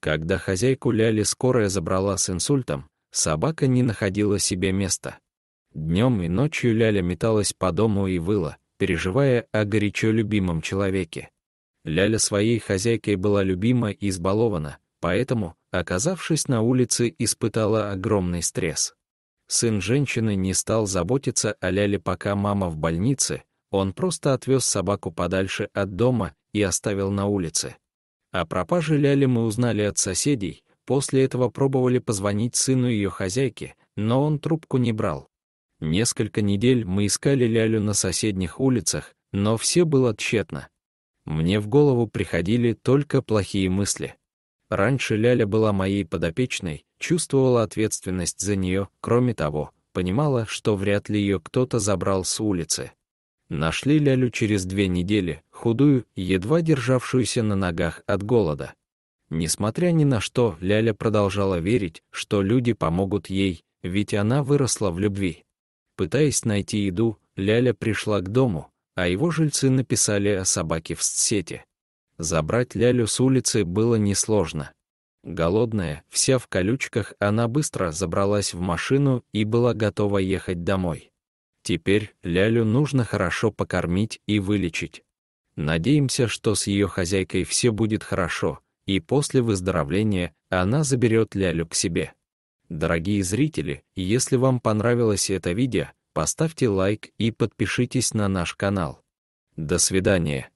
Когда хозяйку Ляли скорая забрала с инсультом, собака не находила себе места. Днем и ночью Ляля металась по дому и выла, переживая о горячо любимом человеке. Ляля своей хозяйкой была любима и избалована, поэтому, оказавшись на улице, испытала огромный стресс. Сын женщины не стал заботиться о Ляле, пока мама в больнице, он просто отвез собаку подальше от дома и оставил на улице. О пропаже Ляли мы узнали от соседей, после этого пробовали позвонить сыну ее хозяйки, но он трубку не брал. Несколько недель мы искали Лялю на соседних улицах, но все было тщетно. Мне в голову приходили только плохие мысли. Раньше Ляля была моей подопечной, чувствовала ответственность за нее, кроме того, понимала, что вряд ли ее кто-то забрал с улицы. Нашли Лялю через две недели, худую, едва державшуюся на ногах от голода. Несмотря ни на что, Ляля продолжала верить, что люди помогут ей, ведь она выросла в любви. Пытаясь найти еду, Ляля пришла к дому, а его жильцы написали о собаке в сети. Забрать Лялю с улицы было несложно. Голодная, вся в колючках, она быстро забралась в машину и была готова ехать домой. Теперь Лялю нужно хорошо покормить и вылечить. Надеемся, что с ее хозяйкой все будет хорошо, и после выздоровления она заберет Лялю к себе. Дорогие зрители, если вам понравилось это видео, поставьте лайк и подпишитесь на наш канал. До свидания.